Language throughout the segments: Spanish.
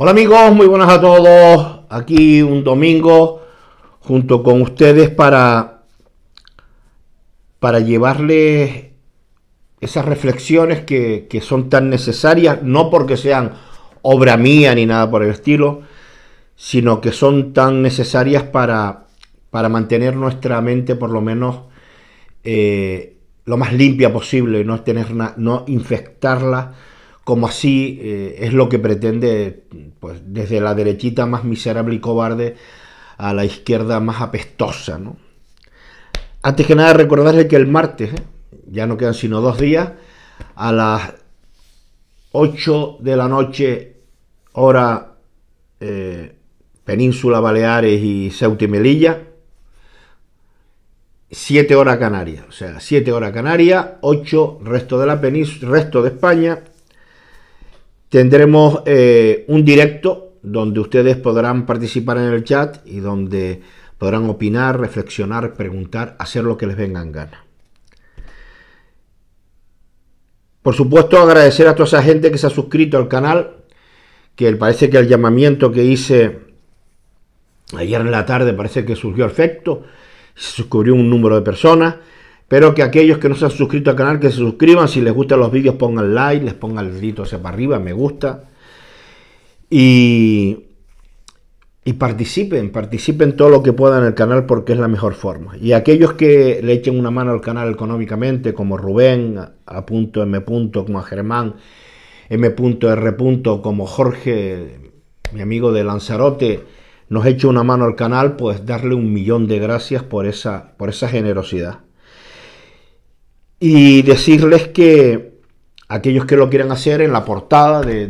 Hola amigos, muy buenas a todos. Aquí un domingo junto con ustedes para, para llevarles esas reflexiones que, son tan necesarias, no porque sean obra mía ni nada por el estilo, sino que son tan necesarias para, mantener nuestra mente por lo menos eh, lo más limpia posible, no, tener no infectarla como así eh, es lo que pretende pues, desde la derechita más miserable y cobarde a la izquierda más apestosa. Antes que nada recordarle que el martes, ¿eh? ya no quedan sino dos días, a las 8 de la noche hora eh, Península Baleares y Ceuta y Melilla, 7 horas Canarias, o sea, 7 horas Canarias, 8 resto de la península, resto de España, Tendremos eh, un directo donde ustedes podrán participar en el chat y donde podrán opinar, reflexionar, preguntar, hacer lo que les venga en gana. Por supuesto, agradecer a toda esa gente que se ha suscrito al canal, que parece que el llamamiento que hice ayer en la tarde parece que surgió efecto, se suscribió un número de personas. Espero que aquellos que no se han suscrito al canal, que se suscriban. Si les gustan los vídeos, pongan like, les pongan el dedito hacia arriba, me gusta. Y, y participen, participen todo lo que puedan en el canal porque es la mejor forma. Y aquellos que le echen una mano al canal económicamente, como Rubén, a punto M. como a Germán, M.R. como Jorge, mi amigo de Lanzarote, nos echen una mano al canal, pues darle un millón de gracias por esa, por esa generosidad y decirles que aquellos que lo quieran hacer, en la portada de,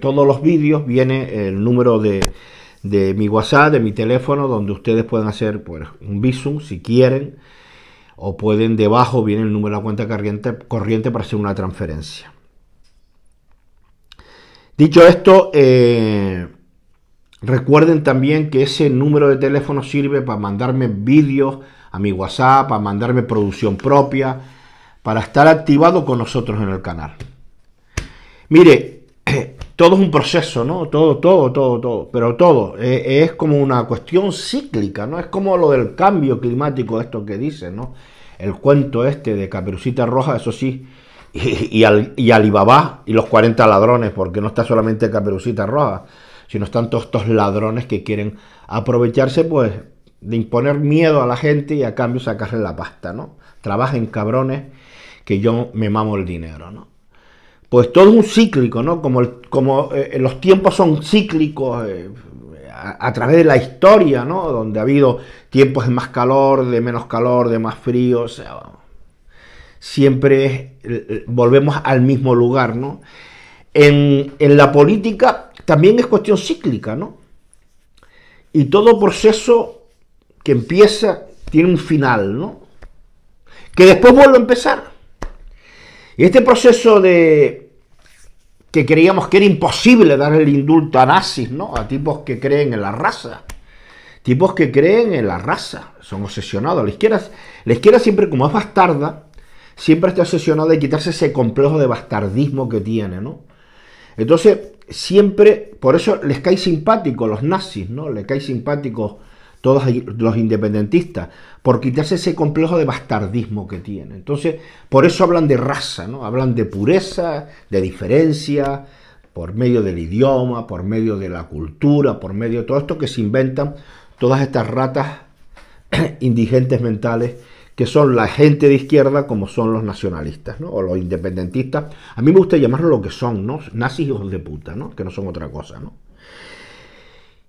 todos los vídeos viene el número de, mi WhatsApp, de mi teléfono, donde ustedes pueden hacer pues, un visum si quieren, o pueden debajo, viene el número de la cuenta corriente, corriente para hacer una transferencia. Dicho esto, eh, recuerden también que ese número de teléfono sirve para mandarme vídeos a mi WhatsApp, para mandarme producción propia, para estar activado con nosotros en el canal. Mire, todo es un proceso, ¿no? Todo, todo, todo, todo, pero todo. Eh, es como una cuestión cíclica, ¿no? Es como lo del cambio climático, esto que dicen, ¿no? El cuento este de Caperucita Roja, eso sí, y, al, y Alibaba y los 40 ladrones, porque no está solamente Caperucita Roja, sino están todos estos ladrones que quieren aprovecharse, pues, de imponer miedo a la gente y a cambio sacarle la pasta, ¿no? Trabajen cabrones que yo me mamo el dinero, ¿no? Pues todo es un cíclico, ¿no? Como, eh, eh, los tiempos son cíclicos eh, a, través de la historia, ¿no? Donde ha habido tiempos de más calor, de menos calor, de más frío, o sea, siempre volvemos al mismo lugar, ¿no? En, la política también es cuestión cíclica, ¿no? Y todo proceso que empieza tiene un final, ¿no? Que después vuelve a empezar. Y este proceso de que creíamos que era imposible dar el indulto a nazis, ¿no? A tipos que creen en la raza. Tipos que creen en la raza. Son obsesionados. La izquierda, siempre, como es bastarda, siempre está obsesionada de quitarse ese complejo de bastardismo que tiene, ¿no? Entonces, siempre, por eso les cae simpático los nazis, ¿no? Les cae simpático todos los independentistas, por quitarse ese complejo de bastardismo que tienen. Entonces, por eso hablan de raza, ¿no? Hablan de pureza, de diferencia, por medio del idioma, por medio de la cultura, por medio de todo esto que se inventan todas estas ratas indigentes mentales que son la gente de izquierda como son los nacionalistas, ¿no? O los independentistas. A mí me gusta llamarlo lo que son, ¿no? Nazis hijos de puta, ¿no? Que no son otra cosa, ¿no?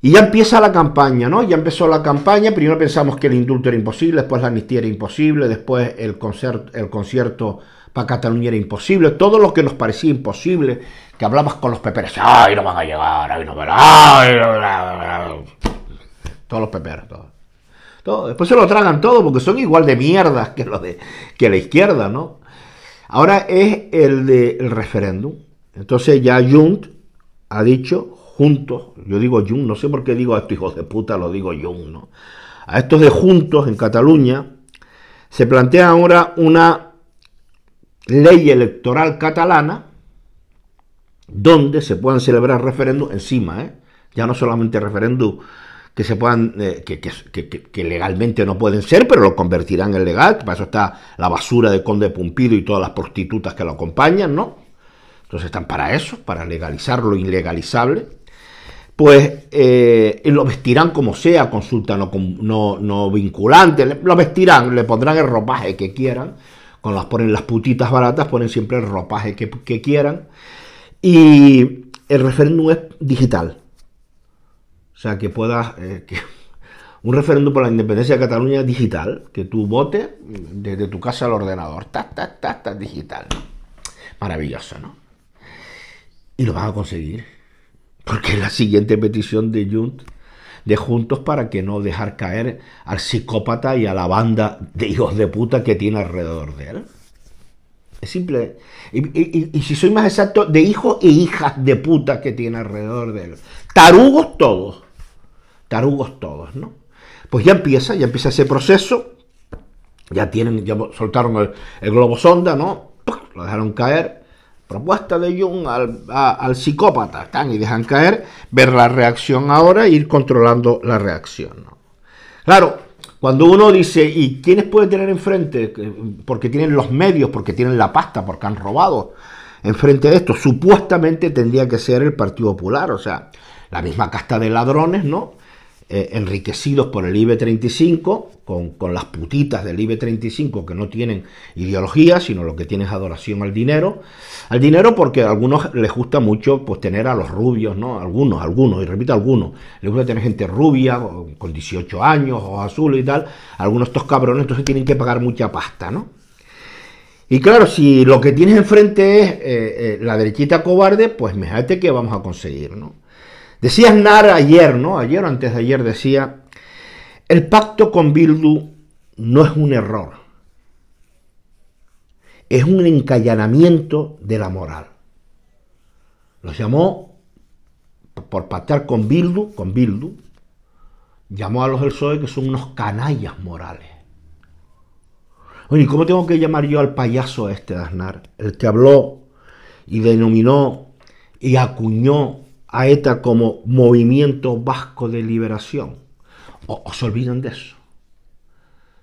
Y ya empieza la campaña, ¿no? Ya empezó la campaña. Primero pensamos que el indulto era imposible, después la amnistía era imposible, después el, concierto para Cataluña era imposible. Todo lo que nos parecía imposible, que hablabas con los peperos. ¡Ay, no van a llegar! ¡Ay, no van a llegar! Todos los peperos, todos. Todo. Después se lo tragan todo porque son igual de mierdas que, lo de, que la izquierda, ¿no? Ahora es el del el referéndum. Entonces ya Junt ha dicho, juntos, yo digo Jun, no sé por qué digo a estos hijos de puta, lo digo Jun, ¿no? A estos de juntos en Cataluña, se plantea ahora una ley electoral catalana donde se puedan celebrar referendos... encima, ¿eh? ya no solamente referendos... que se puedan, eh, que, legalmente no pueden ser, pero lo convertirán en legal, para eso está la basura de Conde Pumpido y todas las prostitutas que lo acompañan, ¿no? Entonces están para eso, para legalizar lo ilegalizable pues eh, lo vestirán como sea, consulta no, no, vinculante, lo vestirán, le pondrán el ropaje que quieran, con las ponen las putitas baratas, ponen siempre el ropaje que, quieran, y el referéndum es digital. O sea, que puedas... Eh, un referéndum por la independencia de Cataluña digital, que tú votes desde tu casa al ordenador, ta, ta, ta, ta, digital. Maravilloso, ¿no? Y lo vas a conseguir. Porque la siguiente petición de junt de Juntos, para que no dejar caer al psicópata y a la banda de hijos de puta que tiene alrededor de él. Es simple. Y, si soy más exacto, de hijos e hijas de puta que tiene alrededor de él. Tarugos todos. Tarugos todos, ¿no? Pues ya empieza, ya empieza ese proceso. Ya tienen, ya soltaron el, globo sonda, ¿no? Lo dejaron caer propuesta de Jung al, psicópata, están y dejan caer, ver la reacción ahora e ir controlando la reacción. ¿no? Claro, cuando uno dice, ¿y quiénes puede tener enfrente? Porque tienen los medios, porque tienen la pasta, porque han robado. Enfrente de esto, supuestamente tendría que ser el Partido Popular, o sea, la misma casta de ladrones, ¿no? Eh, enriquecidos por el IB35, con, las putitas del IB35 que no tienen ideología, sino lo que tienen es adoración al dinero. Al dinero porque a algunos les gusta mucho pues, tener a los rubios, ¿no? Algunos, algunos, y repito algunos. Les gusta tener gente rubia, con 18 años, o azul y tal. Algunos estos cabrones entonces tienen que pagar mucha pasta, ¿no? Y claro, si lo que tienes enfrente es eh, eh, la derechita cobarde, pues mejate que vamos a conseguir, ¿no? Decía Aznar ayer, ¿no? Ayer o antes de ayer decía, el pacto con Bildu no es un error, es un encallanamiento de la moral. Los llamó por pactar con Bildu, con Bildu, llamó a los del e que son unos canallas morales. Oye, ¿y cómo tengo que llamar yo al payaso este de Aznar? El que habló y denominó y acuñó a ETA como movimiento vasco de liberación. O, se olvidan de eso.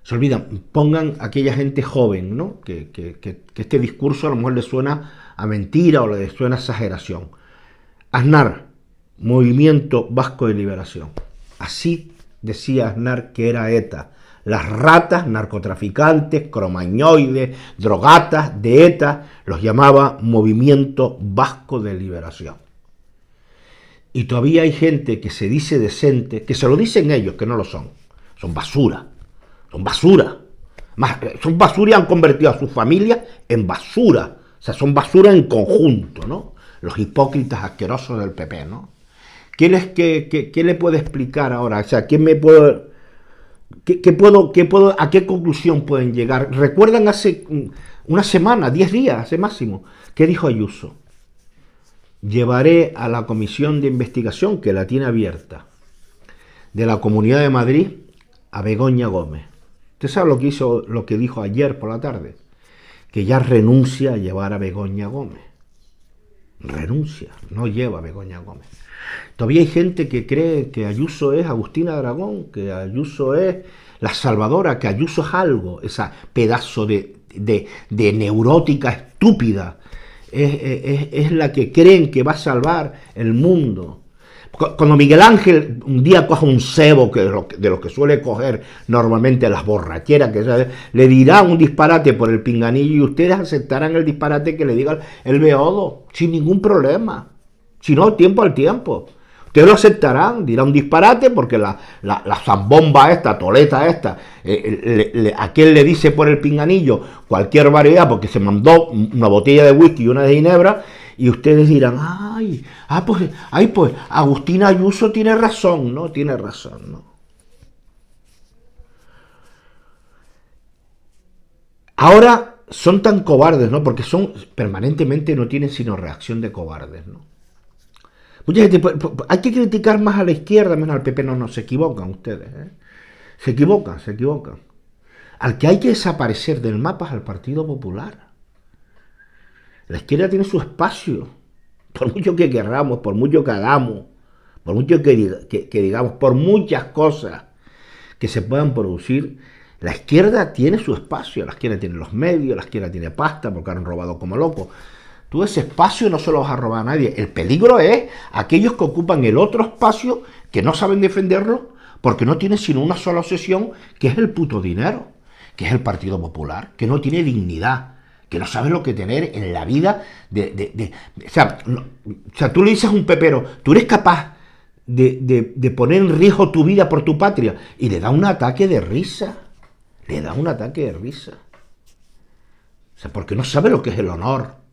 Se olvidan, pongan a aquella gente joven, ¿no? Que, que este discurso a lo mejor le suena a mentira o le suena a exageración. Aznar, movimiento vasco de liberación. Así decía Aznar que era ETA. Las ratas, narcotraficantes, cromañoides, drogatas de ETA, los llamaba Movimiento Vasco de Liberación. Y todavía hay gente que se dice decente, que se lo dicen ellos, que no lo son. Son basura. Son basura. Eh, son basura y han convertido a su familia en basura. O sea, son basura en conjunto, ¿no? Los hipócritas asquerosos del PP, ¿no? ¿Quién es que, le puede explicar ahora? O sea, ¿quién me puede... puedo, qué puedo, ¿A qué conclusión pueden llegar? Recuerdan hace mm, una semana, diez días, hace máximo, ¿qué dijo Ayuso? llevaré a la comisión de investigación que la tiene abierta de la Comunidad de Madrid a Begoña Gómez. Usted sabe lo que hizo, lo que dijo ayer por la tarde, que ya renuncia a llevar a Begoña Gómez. Renuncia, no lleva a Begoña Gómez. Todavía hay gente que cree que Ayuso es Agustina Dragón, que Ayuso es la salvadora, que Ayuso es algo, esa pedazo de, de, de neurótica estúpida es, la que creen que va a salvar el mundo. Cuando Miguel Ángel un día coja un cebo que de los que suele coger normalmente las borracheras, que le dirá un disparate por el pinganillo y ustedes aceptarán el disparate que le diga el beodo sin ningún problema, sino tiempo al tiempo que lo aceptarán, dirá un disparate porque la, la, la zambomba esta, toleta esta, eh, eh, a quien le dice por el pinganillo cualquier variedad porque se mandó una botella de whisky y una de ginebra y ustedes dirán, ay, ah, pues, ay, pues, Agustina Ayuso tiene razón, ¿no? Tiene razón, ¿no? Ahora son tan cobardes, ¿no? Porque son permanentemente no tienen sino reacción de cobardes, ¿no? hay que criticar más a la izquierda, menos al PP. No, no, se equivocan ustedes. ¿eh? Se equivocan, se equivocan. Al que hay que desaparecer del mapa es al Partido Popular. La izquierda tiene su espacio. Por mucho que querramos, por mucho que hagamos, por mucho que, que digamos, por muchas cosas que se puedan producir, la izquierda tiene su espacio. La izquierda tiene los medios, la izquierda tiene pasta porque han robado como locos. Tú ese espacio no se lo vas a robar a nadie. El peligro es aquellos que ocupan el otro espacio, que no saben defenderlo, porque no tienen sino una sola obsesión, que es el puto dinero, que es el Partido Popular, que no tiene dignidad, que no sabe lo que tener en la vida de... o, sea, o, sea, tú le dices a un pepero, tú eres capaz de, poner en riesgo tu vida por tu patria, y le da un ataque de risa, le da un ataque de risa. O sea, porque no sabe lo que es el honor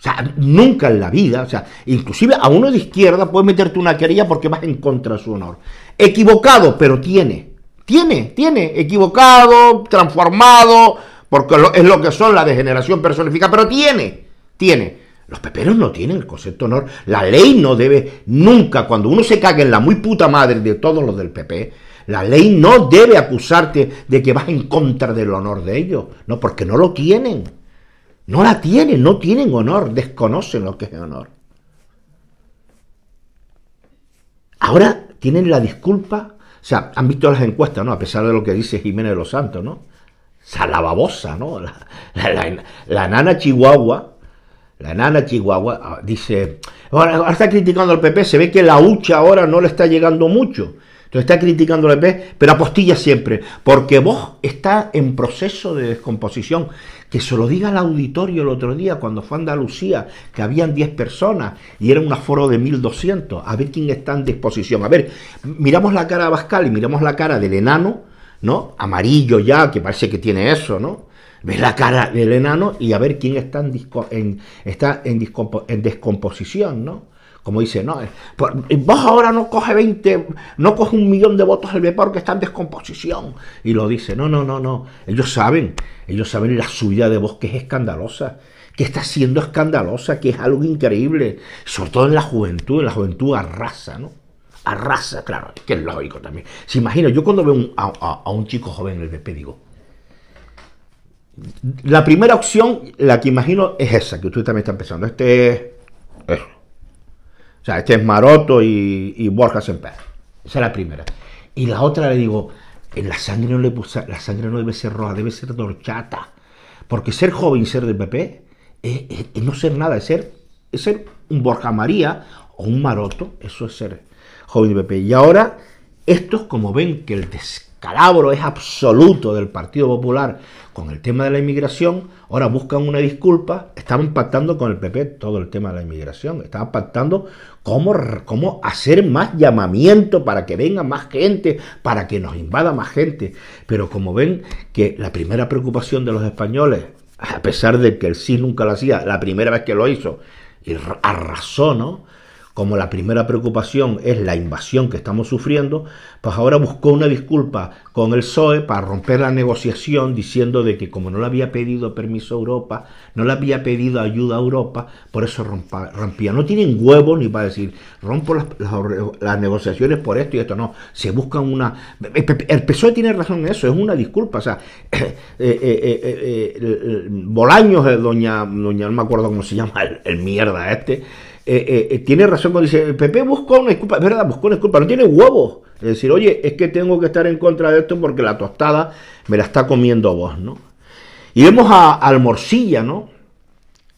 o sea, nunca en la vida, o sea, inclusive a uno de izquierda puede meterte una querella porque vas en contra de su honor. Equivocado, pero tiene, tiene, tiene, equivocado, transformado, porque es lo que son la degeneración personificada, pero tiene, tiene. Los peperos no tienen el concepto honor. La ley no debe nunca, cuando uno se cague en la muy puta madre de todos los del PP, la ley no debe acusarte de que vas en contra del honor de ellos, no, porque no lo tienen. No la tienen, no tienen honor, desconocen lo que es honor. Ahora tienen la disculpa, o sea, han visto las encuestas, ¿no? A pesar de lo que dice Jiménez de los Santos, ¿no? Salababosa, ¿no? La, nana chihuahua, la nana chihuahua ah, dice, ahora, está criticando al PP, se ve que la hucha ahora no le está llegando mucho. Entonces está criticando al PP, pero apostilla siempre, porque vos está en proceso de descomposición que se lo diga al auditorio el otro día cuando fue a Andalucía, que habían 10 personas y era un aforo de 1200, a ver quién está en disposición. A ver, miramos la cara de Bascal y miramos la cara del enano, ¿no? Amarillo ya, que parece que tiene eso, ¿no? Ves la cara del enano y a ver quién está en, en descomposición, ¿no? Como dice, no, eh, vos ahora no coge 20, no coge un millón de votos el BP porque está en descomposición. Y lo dice, no, no, no, no. Ellos saben, ellos saben la subida de vos que es escandalosa, que está siendo escandalosa, que es algo increíble, sobre todo en la juventud, en la juventud arrasa, ¿no? Arrasa, claro, que es lógico también. Se imagina, yo cuando veo a, un chico joven en el BP digo, la primera opción, la que imagino, es esa que usted también está empezando. Este es. Eh, o sea, este es Maroto y, y Borja Semper. Esa es la primera. Y la otra le digo, en la sangre no le la sangre no debe ser roja, debe ser dorchata. Porque ser joven y ser de PP es, eh, eh, eh, no ser nada, es ser, es ser un Borja María o un Maroto, eso es ser joven de PP. Y ahora, estos como ven que el, Calabro es absoluto del Partido Popular con el tema de la inmigración, ahora buscan una disculpa, estaban pactando con el PP todo el tema de la inmigración, estaban pactando cómo, cómo hacer más llamamiento para que venga más gente, para que nos invada más gente. Pero como ven que la primera preocupación de los españoles, a pesar de que el sí nunca lo hacía, la primera vez que lo hizo, y arrasó, ¿no? como la primera preocupación es la invasión que estamos sufriendo, pues ahora buscó una disculpa con el PSOE para romper la negociación diciendo de que como no le había pedido permiso a Europa, no le había pedido ayuda a Europa, por eso rompía. No tienen huevos ni para decir, rompo las, negociaciones por esto y esto, no. Se busca una... El PSOE tiene razón en eso, es una disculpa. O sea, eh, eh, eh, Bolaños, doña, doña, no me acuerdo cómo se llama, el mierda este eh, eh, eh, tiene razón cuando dice, Pepe buscó una disculpa, es verdad, buscó una disculpa, no tiene huevos. Es decir, oye, es que tengo que estar en contra de esto porque la tostada me la está comiendo vos, ¿no? Y vemos a, al Morcilla, ¿no?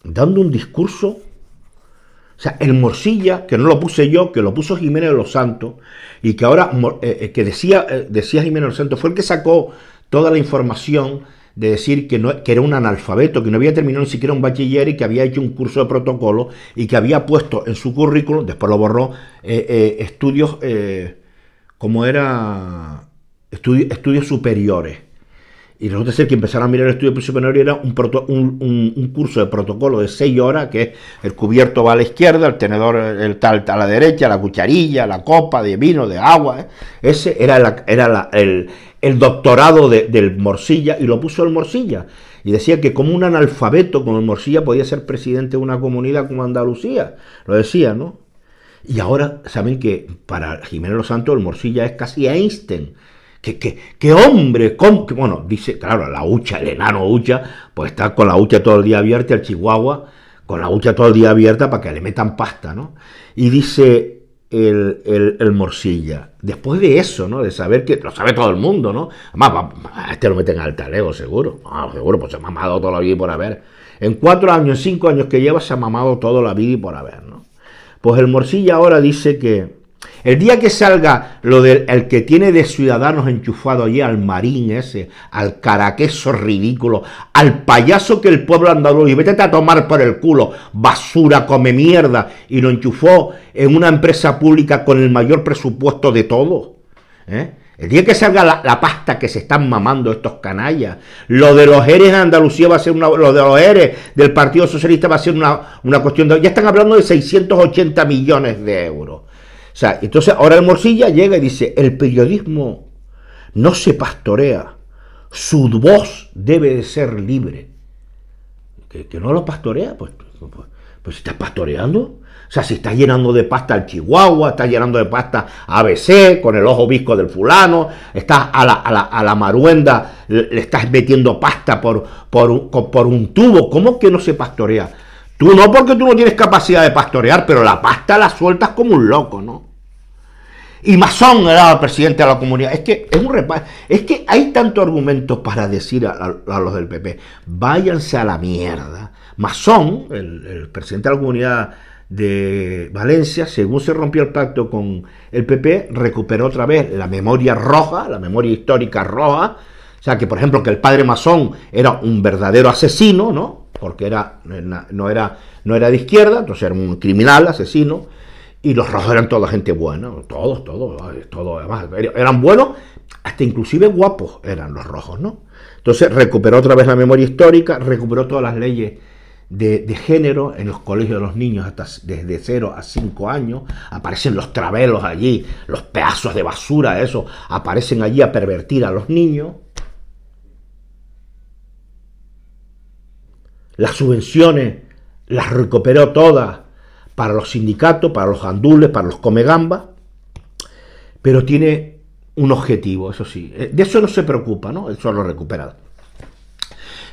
Dando un discurso. O sea, el Morcilla, que no lo puse yo, que lo puso Jiménez de los Santos, y que ahora, que decía, decía Jiménez de los Santos, fue el que sacó toda la información de decir que, no, que era un analfabeto, que no había terminado ni siquiera un bachiller y que había hecho un curso de protocolo y que había puesto en su currículum, después lo borró, eh, eh, estudios eh, como era estudios superiores. Y resulta ser que empezaron a mirar el estudio superior era un, un, curso de protocolo de seis horas, que es el cubierto va a la izquierda, el tenedor el tal a la derecha, la cucharilla, la copa de vino, de agua. Ese era, la, era el, el doctorado del Morcilla y lo puso el Morcilla. Y decía que como un analfabeto como el Morcilla podía ser presidente de una comunidad como Andalucía. Lo decía, ¿no? Y ahora saben que para Jiménez Los Santos el Morcilla es casi Einstein. Que, que, hombre, con, bueno, dice, claro, la hucha, el enano hucha, pues está con la hucha todo el día abierta, el chihuahua, con la hucha todo el día abierta para que le metan pasta, ¿no? Y dice, el, el, Morcilla. Después de eso, ¿no? De saber que lo sabe todo el mundo, ¿no? Además, este lo meten al talego, seguro. Ah, seguro, pues se ha mamado toda la vida y por haber. En cuatro años, cinco años que lleva, se ha mamado toda la vida y por haber, ¿no? Pues el Morcilla ahora dice que, el día que salga lo del el que tiene de ciudadanos enchufado allí al marín ese, al caraqueso ridículo, al payaso que el pueblo andaluz, y vete a tomar por el culo, basura, come mierda, y lo enchufó en una empresa pública con el mayor presupuesto de todo. ¿eh? El día que salga la, pasta que se están mamando estos canallas, lo de los eres en Andalucía va a ser una, lo de los del Partido Socialista va a ser una, una cuestión de... Ya están hablando de 680 millones de euros. O sea, entonces ahora el Morcilla llega y dice, el periodismo no se pastorea, su voz debe de ser libre. Que, no lo pastorea, pues, pues, pues, estás pastoreando. O sea, si está llenando de pasta al Chihuahua, está llenando de pasta ABC con el ojo visco del fulano, estás a la, a la, a la maruenda, le, estás metiendo pasta por, por, por un tubo, ¿cómo que no se pastorea? Tú no porque tú no tienes capacidad de pastorear, pero la pasta la sueltas como un loco, ¿no? Y Mazón era presidente de la comunidad. Es que es un Es que hay tanto argumento para decir a, los del PP, váyanse a la mierda. Masón, el, presidente de la comunidad de Valencia, según se rompió el pacto con el PP, recuperó otra vez la memoria roja, la memoria histórica roja. O sea, que por ejemplo que el padre Masón era un verdadero asesino, ¿no? porque era, no, era, no era de izquierda, entonces era un criminal, asesino, y los rojos eran toda gente buena, todos, todos, todos, además, eran buenos, hasta inclusive guapos eran los rojos, ¿no? Entonces recuperó otra vez la memoria histórica, recuperó todas las leyes de, género en los colegios de los niños hasta desde 0 a 5 años. Aparecen los travelos allí, los pedazos de basura, eso, aparecen allí a pervertir a los niños. Las subvenciones las recuperó todas para los sindicatos, para los andules, para los comegambas, pero tiene un objetivo, eso sí. Eh, de eso no se preocupa, ¿no? Eso lo recuperado.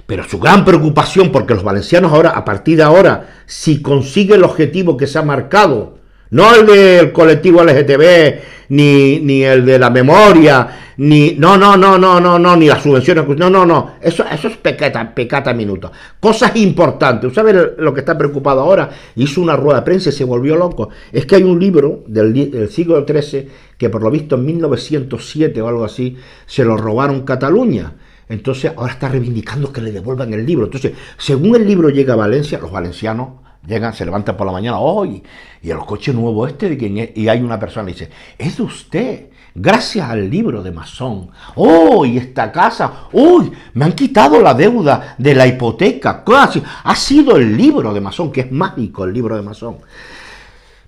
Pero su gran preocupación, porque los valencianos ahora, a partir de ahora, si consigue el objetivo que se ha marcado, no el del colectivo LGTB, ni, ni el de la memoria, ni no, no, no, no, no, no, ni las subvenciones, no, no, no, eso, eso es pecata, pecata minuto. Cosas importantes, sabe lo que está preocupado ahora? Hizo una rueda de prensa y se volvió loco. Es que hay un libro del, siglo XIII que por lo visto en 1907 o algo así se lo robaron Cataluña. Entonces ahora está reivindicando que le devuelvan el libro. Entonces, según el libro llega a Valencia, los valencianos llegan, se levantan por la mañana, hoy y el coche nuevo este de quien es, y hay una persona que dice, es de usted gracias al libro de Masón. ¡Uy, oh, esta casa! ¡Uy! Me han quitado la deuda de la hipoteca. Casi. Ha sido el libro de Masón, que es mágico el libro de Masón.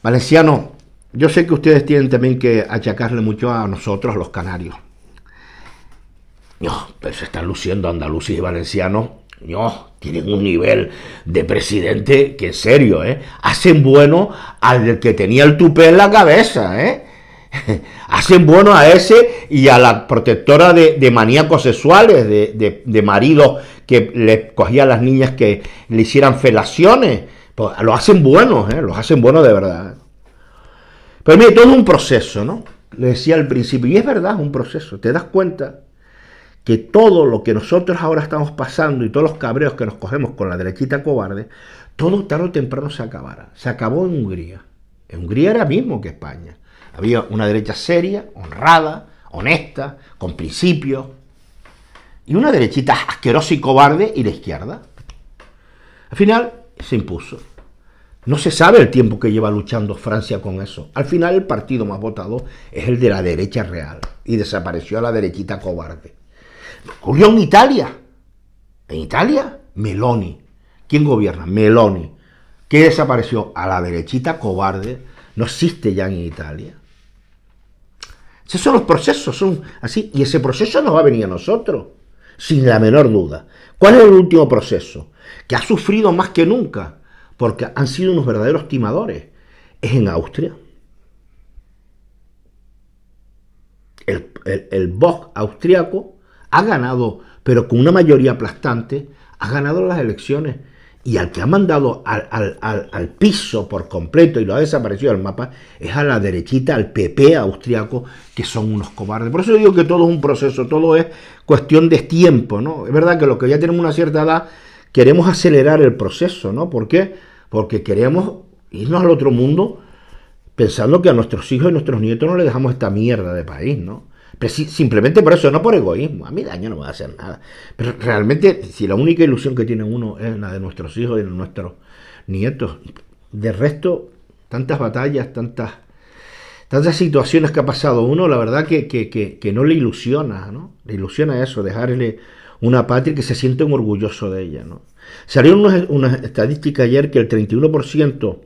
Valenciano, yo sé que ustedes tienen también que achacarle mucho a nosotros, los canarios. No, pero pues se están luciendo andaluces y valencianos. No, tienen un nivel de presidente que en serio, ¿eh? Hacen bueno al que tenía el tupé en la cabeza, ¿eh? Hacen bueno a ese y a la protectora de, maníacos sexuales, de, de, maridos que le cogía a las niñas que le hicieran felaciones. Pues los hacen buenos, ¿eh? los hacen buenos de verdad. Pero mire, todo es un proceso, ¿no? Le decía al principio, y es verdad, es un proceso. Te das cuenta que todo lo que nosotros ahora estamos pasando y todos los cabreos que nos cogemos con la derechita cobarde, todo tarde o temprano se acabará. Se acabó en Hungría. En Hungría era mismo que España. Había una derecha seria, honrada, honesta, con principios, y una derechita asquerosa y cobarde y la izquierda. Al final se impuso. No se sabe el tiempo que lleva luchando Francia con eso. Al final el partido más votado es el de la derecha real y desapareció a la derechita cobarde. Ocurrió en Italia. En Italia, Meloni. ¿Quién gobierna? Meloni. ¿Qué desapareció? A la derechita cobarde. No existe ya en Italia. Esos son los procesos, son así. Y ese proceso nos va a venir a nosotros, sin la menor duda. ¿Cuál es el último proceso? Que ha sufrido más que nunca, porque han sido unos verdaderos timadores. Es en Austria. El, el, el austriaco ha ganado, pero con una mayoría aplastante, ha ganado las elecciones y al que ha mandado al, piso por completo y lo ha desaparecido del mapa es a la derechita, al PP austriaco, que son unos cobardes. Por eso digo que todo es un proceso, todo es cuestión de tiempo, ¿no? Es verdad que los que ya tenemos una cierta edad queremos acelerar el proceso, ¿no? ¿Por qué? Porque queremos irnos al otro mundo pensando que a nuestros hijos y nuestros nietos no le dejamos esta mierda de país, ¿no? simplemente por eso, no por egoísmo. A mí daño no me va a hacer nada. Pero realmente, si la única ilusión que tiene uno es la de nuestros hijos y de nuestros nietos, de resto, tantas batallas, tantas, tantas situaciones que ha pasado uno, la verdad que, no le ilusiona, ¿no? Le ilusiona eso, dejarle una patria que se un orgulloso de ella, ¿no? Salió una, una estadística ayer que el 31%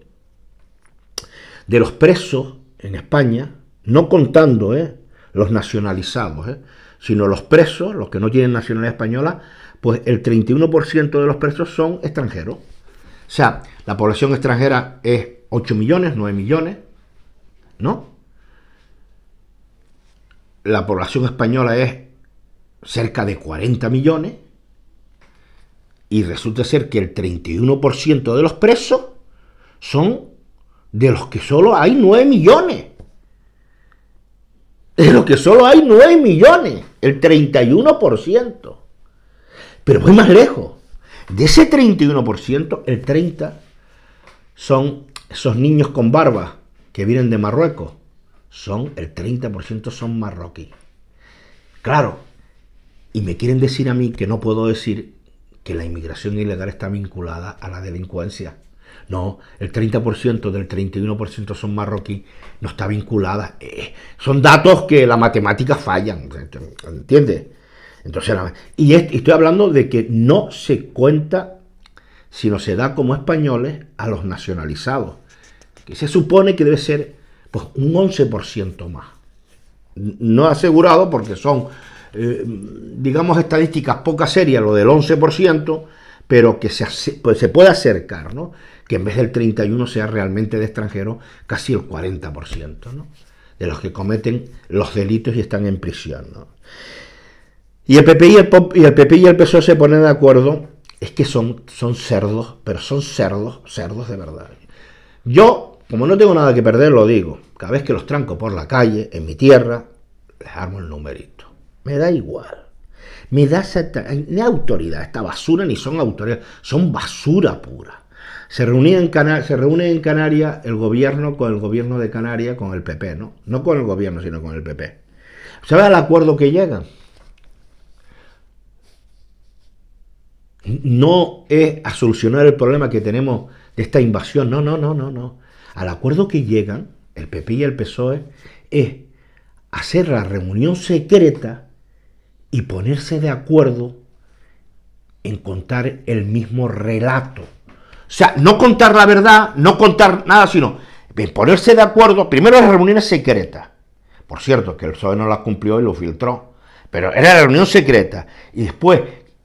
de los presos en España, no contando, ¿eh? los nacionalizados, ¿eh? sino los presos, los que no tienen nacionalidad española, pues el 31% de los presos son extranjeros. O sea, la población extranjera es 8 millones, 9 millones, ¿no? La población española es cerca de 40 millones y resulta ser que el 31% de los presos son de los que solo hay 9 millones que solo hay 9 millones, el 31%. Pero voy más lejos. De ese 31%, el 30% son esos niños con barba que vienen de Marruecos. Son el 30% son marroquíes. Claro, y me quieren decir a mí que no puedo decir que la inmigración ilegal está vinculada a la delincuencia. No, el 30% del 31% son marroquíes. no está vinculada. Eh, son datos que la matemática fallan, ¿entiendes? Entonces, y estoy hablando de que no se cuenta, sino se da como españoles a los nacionalizados, que se supone que debe ser pues, un 11% más. No asegurado porque son, eh, digamos, estadísticas pocas serias, lo del 11%, pero que pues, se puede acercar, ¿no? que en vez del 31 sea realmente de extranjero, casi el 40%, de los que cometen los delitos y están en prisión. Y, el PP y, el y el PSOE se ponen de acuerdo, es que son, son cerdos, pero son cerdos, cerdos de verdad. Yo, como no tengo nada que perder, lo digo. Cada vez que los tranco por la calle, en mi tierra, les armo el numerito. Me da igual. Me da ni autoridad esta basura, ni son autoridad, son basura pura. Se, en se reúne en Canarias el gobierno con el gobierno de Canarias, con el PP, ¿no? No con el gobierno, sino con el PP. ¿Sabe al acuerdo que llegan? No es a solucionar el problema que tenemos de esta invasión, no, no, no, no, no. Al acuerdo que llegan, el PP y el PSOE, es hacer la reunión secreta y ponerse de acuerdo en contar el mismo relato. O sea, no contar la verdad, no contar nada, sino ponerse de acuerdo. Primero las reuniones secretas. Por cierto, que el PSOE no la cumplió y lo filtró. Pero era la reunión secreta. Y después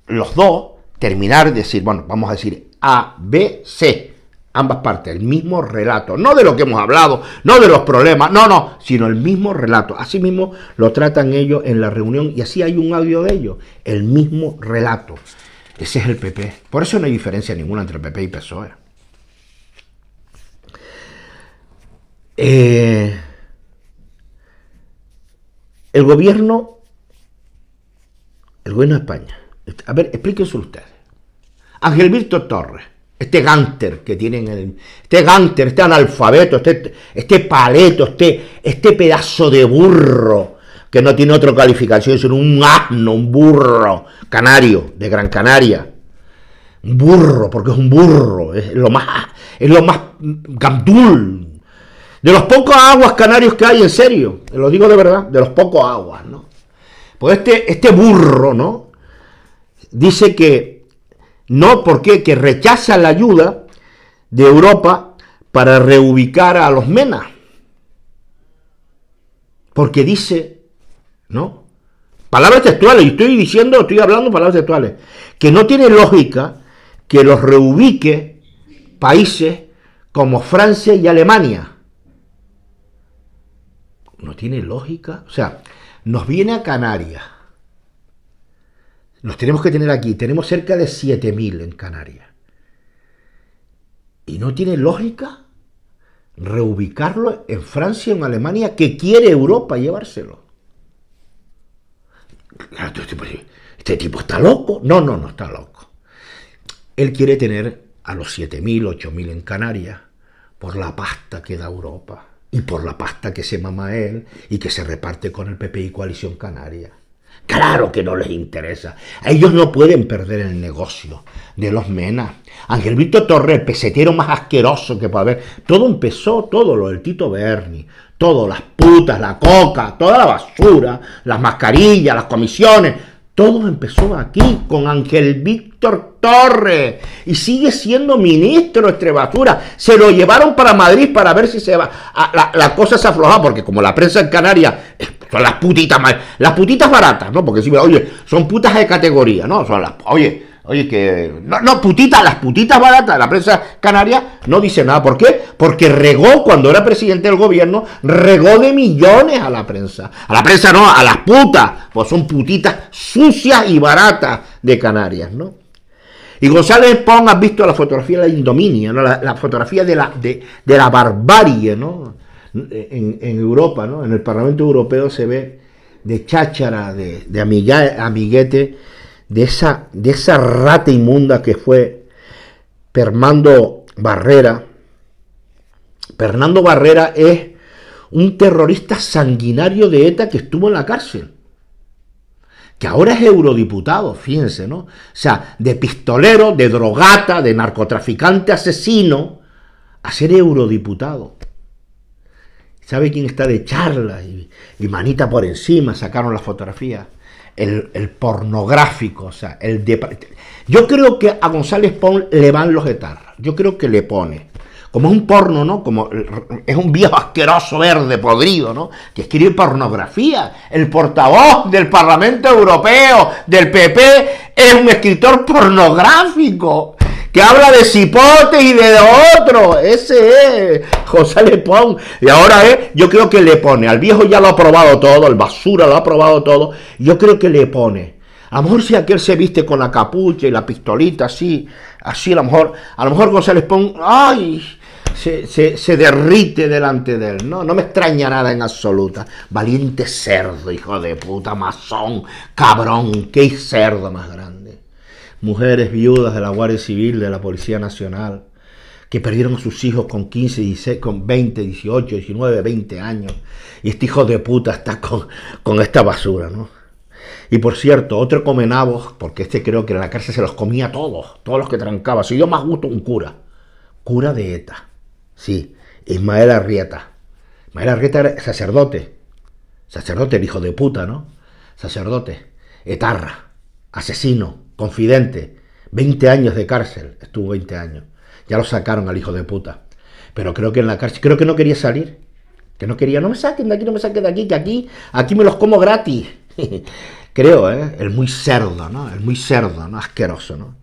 los dos terminar de decir, bueno, vamos a decir A, B, C. Ambas partes, el mismo relato. No de lo que hemos hablado, no de los problemas, no, no, sino el mismo relato. Así mismo lo tratan ellos en la reunión y así hay un audio de ellos. El mismo relato. Ese es el PP. Por eso no hay diferencia ninguna entre el PP y PSOE. Eh, el gobierno, el gobierno de España. Este, a ver, explíquense ustedes. Ángel Víctor Torres, este gánter que tienen, el, este gánter, este analfabeto, este, este paleto, este, este pedazo de burro que no tiene otra calificación, sino un asno, un burro canario de Gran Canaria. Un burro, porque es un burro, es lo más, es lo más mm, gandul. De los pocos aguas canarios que hay, en serio, lo digo de verdad, de los pocos aguas, ¿no? Pues este, este burro, ¿no? Dice que no, porque que rechaza la ayuda de Europa para reubicar a los menas. Porque dice ¿no? Palabras textuales, y estoy diciendo, estoy hablando palabras textuales, que no tiene lógica que los reubique países como Francia y Alemania. No tiene lógica. O sea, nos viene a Canarias. Los tenemos que tener aquí. Tenemos cerca de 7.000 en Canarias. Y no tiene lógica reubicarlo en Francia o en Alemania que quiere Europa llevárselo. Este, este tipo está loco. No, no, no está loco. Él quiere tener a los 7.000, 8.000 en Canarias por la pasta que da Europa y por la pasta que se mama él y que se reparte con el PP y Coalición Canaria. Claro que no les interesa. ellos no pueden perder el negocio de los MENA. Ángel Víctor Torres, el pesetero más asqueroso que puede haber. Todo empezó, todo lo del Tito Berni, todo, las putas, la coca, toda la basura, las mascarillas, las comisiones, todo empezó aquí con Ángel Víctor Torres y sigue siendo ministro de basura. Se lo llevaron para Madrid para ver si se va. Ah, la, cosa se afloja porque como la prensa en Canarias eh, son las putitas las putitas baratas, ¿no? Porque si oye, son putas de categoría, ¿no? Son las, oye, Oye, que. No, no, putitas, las putitas baratas. La prensa canaria no dice nada. ¿Por qué? Porque regó, cuando era presidente del gobierno, regó de millones a la prensa. A la prensa no, a las putas. Pues son putitas sucias y baratas de Canarias, ¿no? Y González Ponga ha visto la fotografía de la indominia, ¿no? la, fotografía de la, de, la barbarie, ¿no? En, Europa, ¿no? En el Parlamento Europeo se ve de cháchara, de, amiguete de esa, de esa rata inmunda que fue Fernando Barrera. Fernando Barrera es un terrorista sanguinario de ETA que estuvo en la cárcel, que ahora es eurodiputado, fíjense, ¿no? O sea, de pistolero, de drogata, de narcotraficante asesino, a ser eurodiputado. ¿Sabe quién está de charla y, manita por encima? Sacaron las fotografía el, pornográfico, o sea, el de... Yo creo que a González Pon le van los guitarras, yo creo que le pone. Como es un porno, ¿no? Como es un viejo asqueroso verde, podrido, ¿no? Que escribe pornografía. El portavoz del Parlamento Europeo, del PP, es un escritor pornográfico que habla de cipotes y de otro. Ese es José Lepón. Y ahora es, eh, yo creo que le pone, al viejo ya lo ha probado todo, el basura lo ha probado todo. Yo creo que le pone. A lo mejor si aquel se viste con la capucha y la pistolita así, así a lo mejor, a lo mejor José pone ay, se, se, derrite delante de él. No, no me extraña nada en absoluta. Valiente cerdo, hijo de puta, masón, cabrón, qué cerdo más grande mujeres viudas de la Guardia Civil, de la Policía Nacional, que perdieron a sus hijos con 15, 16, con 20, 18, 19, 20 años. Y este hijo de puta está con, con esta basura, ¿no? Y por cierto, otro comenabos, porque este creo que en la cárcel se los comía a todos, todos los que trancaba. Si yo más gusto un cura, cura de ETA, sí, Ismael Arrieta. Ismael Arrieta era sacerdote, sacerdote, el hijo de puta, ¿no? Sacerdote, etarra, asesino, confidente, 20 años de cárcel, estuvo 20 años. Ya lo sacaron al hijo de puta. Pero creo que en la cárcel, creo que no quería salir. Que no quería, no me saquen de aquí, no me saquen de aquí, que aquí, aquí me los como gratis. creo, ¿eh? El muy cerdo, ¿no? El muy cerdo, ¿no? Asqueroso, ¿no?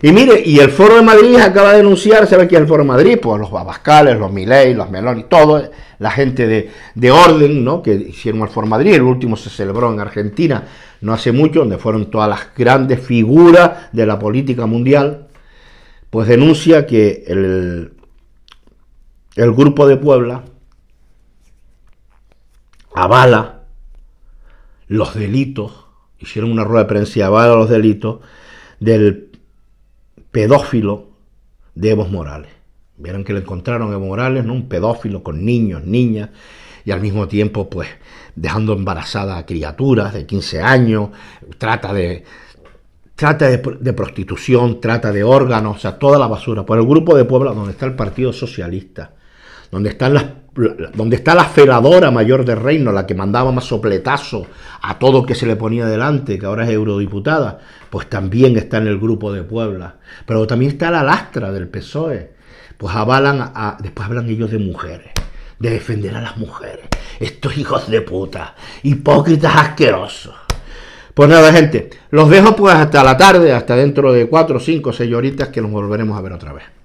Y mire, y el Foro de Madrid acaba de denunciar, ¿sabe quién el Foro de Madrid? Pues los Babascales, los Miley, los Meloni, todo, ¿eh? la gente de, de orden, ¿no? Que hicieron el Foro de Madrid, el último se celebró en Argentina no hace mucho, donde fueron todas las grandes figuras de la política mundial, pues denuncia que el, grupo de Puebla avala los delitos, hicieron una rueda de prensa avala los delitos del pedófilo de Evo Morales. Vieron que le encontraron a Evo Morales, ¿no? un pedófilo con niños, niñas, y al mismo tiempo pues dejando embarazada a criaturas de 15 años, trata de, trata de, prostitución, trata de órganos, o sea, toda la basura. Por el grupo de Puebla, donde está el Partido Socialista, donde está, la, donde está la feladora mayor del reino, la que mandaba más sopletazo a todo que se le ponía delante, que ahora es eurodiputada, pues también está en el grupo de Puebla. Pero también está la lastra del PSOE. Pues avalan, a, después hablan ellos de mujeres de defender a las mujeres. Estos hijos de puta, hipócritas asquerosos. Pues nada, gente, los dejo pues hasta la tarde, hasta dentro de 4, 5, 6 horitas que los volveremos a ver otra vez.